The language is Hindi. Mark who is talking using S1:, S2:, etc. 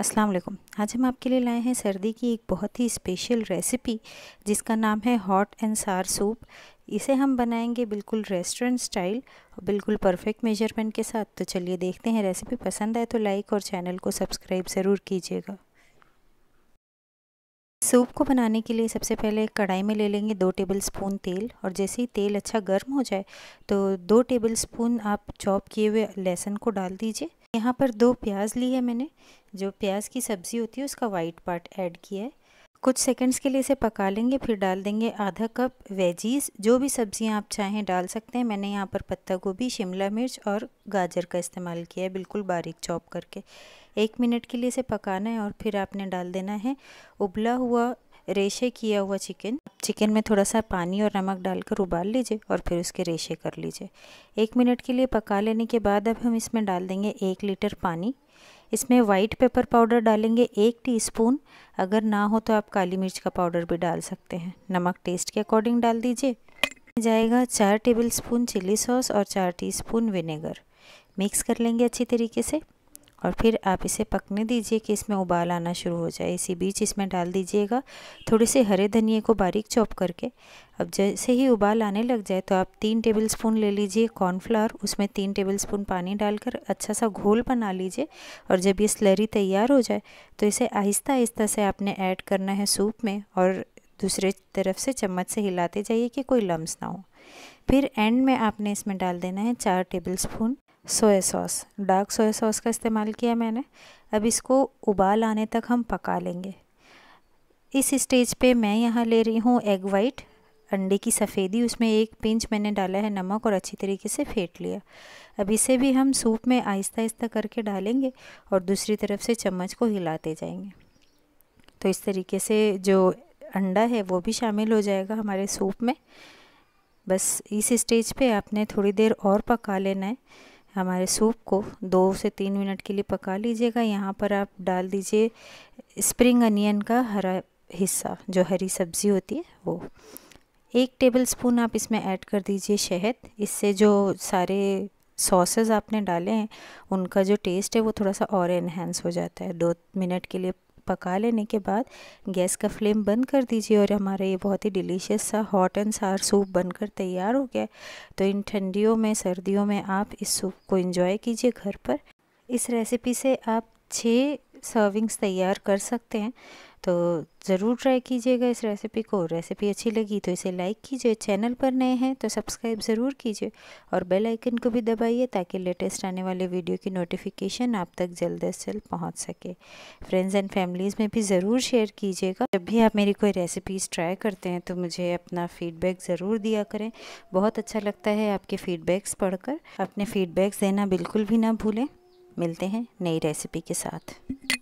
S1: अस्सलाम वालेकुम आज हम आपके लिए लाए हैं सर्दी की एक बहुत ही स्पेशल रेसिपी जिसका नाम है हॉट एंड सार सूप इसे हम बनाएंगे बिल्कुल रेस्टोरेंट स्टाइल और बिल्कुल परफेक्ट मेजरमेंट के साथ तो चलिए देखते हैं रेसिपी पसंद आए तो लाइक और चैनल को सब्सक्राइब ज़रूर कीजिएगा सूप को बनाने के लिए सबसे पहले कढ़ाई में ले लेंगे दो टेबल स्पून तेल और जैसे ही तेल अच्छा गर्म हो जाए तो दो टेबल स्पून आप चॉप किए हुए लहसुन को डाल दीजिए यहाँ पर दो प्याज ली है मैंने जो प्याज की सब्ज़ी होती है उसका वाइट पार्ट ऐड किया है कुछ सेकंड्स के लिए इसे पका लेंगे फिर डाल देंगे आधा कप वेजीज जो भी सब्ज़ियाँ आप चाहें डाल सकते हैं मैंने यहाँ पर पत्ता गोभी शिमला मिर्च और गाजर का इस्तेमाल किया है बिल्कुल बारीक चॉप करके एक मिनट के लिए इसे पकाना है और फिर आपने डाल देना है उबला हुआ रेशे किया हुआ चिकन चिकन में थोड़ा सा पानी और नमक डालकर उबाल लीजिए और फिर उसके रेशे कर लीजिए एक मिनट के लिए पका लेने के बाद अब हम इसमें डाल देंगे एक लीटर पानी इसमें वाइट पेपर पाउडर डालेंगे एक टीस्पून अगर ना हो तो आप काली मिर्च का पाउडर भी डाल सकते हैं नमक टेस्ट के अकॉर्डिंग डाल दीजिए जाएगा चार टेबल स्पून चिली सॉस और चार टी विनेगर मिक्स कर लेंगे अच्छी तरीके से और फिर आप इसे पकने दीजिए कि इसमें उबाल आना शुरू हो जाए इसी बीच इसमें डाल दीजिएगा थोड़े से हरे धनिए को बारीक चॉप करके अब जैसे ही उबाल आने लग जाए तो आप तीन टेबल स्पून ले लीजिए कॉर्नफ्लावर उसमें तीन टेबल स्पून पानी डालकर अच्छा सा घोल बना लीजिए और जब ये स्लरी तैयार हो जाए तो इसे आहिस्ता आहिस्ता से आपने ऐड करना है सूप में और दूसरे तरफ से चम्मच से हिलाते जाइए कि कोई लम्स ना हो फिर एंड में आपने इसमें डाल देना है चार tablespoon soya sauce dark soya sauce का इस्तेमाल किया मैंने अब इसको उबाल आने तक हम पका लेंगे इस स्टेज पे मैं यहाँ ले रही हूँ एग वाइट अंडे की सफ़ेदी उसमें एक पिंच मैंने डाला है नमक और अच्छी तरीके से फेंट लिया अब इसे भी हम सूप में आहिस्ता आहिस्ता करके डालेंगे और दूसरी तरफ से चम्मच को हिलाते जाएंगे तो इस तरीके से जो अंडा है वो भी शामिल हो जाएगा हमारे सूप में बस इस स्टेज पे आपने थोड़ी देर और पका लेना है हमारे सूप को दो से तीन मिनट के लिए पका लीजिएगा यहाँ पर आप डाल दीजिए स्प्रिंग अनियन का हरा हिस्सा जो हरी सब्ज़ी होती है वो एक टेबल स्पून आप इसमें ऐड कर दीजिए शहद इससे जो सारे सॉसेज आपने डाले हैं उनका जो टेस्ट है वो थोड़ा सा और इन्हेंस हो जाता है दो मिनट के लिए पका लेने के बाद गैस का फ्लेम बंद कर दीजिए और हमारा ये बहुत ही डिलीशियस सा हॉट एंड सार सूप बनकर तैयार हो गया तो इन ठंडियों में सर्दियों में आप इस सूप को इंजॉय कीजिए घर पर इस रेसिपी से आप छः सर्विंग्स तैयार कर सकते हैं तो ज़रूर ट्राई कीजिएगा इस रेसिपी को रेसिपी अच्छी लगी तो इसे लाइक कीजिए चैनल पर नए हैं तो सब्सक्राइब ज़रूर कीजिए और बेल आइकन को भी दबाइए ताकि लेटेस्ट आने वाले वीडियो की नोटिफिकेशन आप तक जल्द अज जल्द पहुँच सके फ्रेंड्स एंड फैमिलीज़ में भी ज़रूर शेयर कीजिएगा जब भी आप मेरी कोई रेसिपीज़ ट्राई करते हैं तो मुझे अपना फ़ीडबैक ज़रूर दिया करें बहुत अच्छा लगता है आपके फ़ीडबैक्स पढ़कर अपने फ़ीडबैक्स देना बिल्कुल भी ना भूलें मिलते हैं नई रेसिपी के साथ